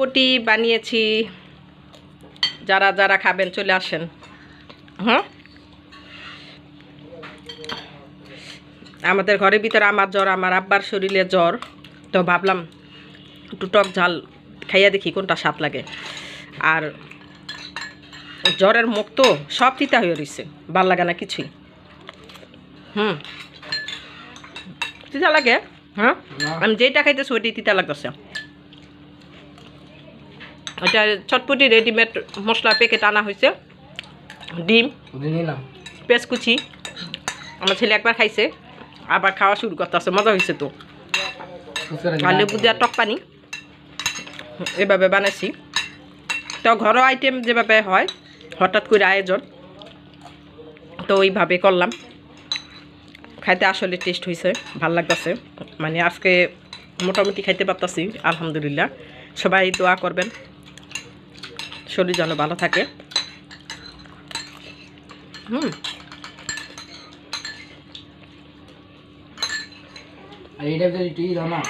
চটপটি বানিয়েছি যারা যারা খাবেন চলে আসেন হ্যাঁ আমাদের ঘরের ভিতরে আমার জ্বর আমার আব্বার শরীরে জ্বর তো ভাবলাম একটু টক ঝাল খাইয়া দেখি কোনটা স্বাদ লাগে আর জ্বরের মুখ তো সব তিতা হয়ে রয়েছে ভাল লাগে না কিছুই হুম তিতা লাগে হ্যাঁ আমি যেটা খাইতেছি ওইটাই তিতা লাগতেছে এটা চটপটি রেডিমেড মশলা প্যাকেট আনা হয়েছে ডিম পেঁচকুচি আমার ছেলে একবার খাইছে আবার খাওয়া শুরু করতেছে মজা হয়েছে তো আলু পুজার টক পানি এভাবে বানাইছি তো ঘর আইটেম যেভাবে হয় হঠাৎ করে আয়োজন তো ওইভাবে করলাম খাইতে আসলে টেস্ট হয়েছে ভাল লাগতেছে মানে আজকে মোটামুটি খাইতে পারতাছি আলহামদুলিল্লাহ সবাই দোয়া করবেন শরীর যেন ভালো থাকে হুম এইটা যদি ই দাও না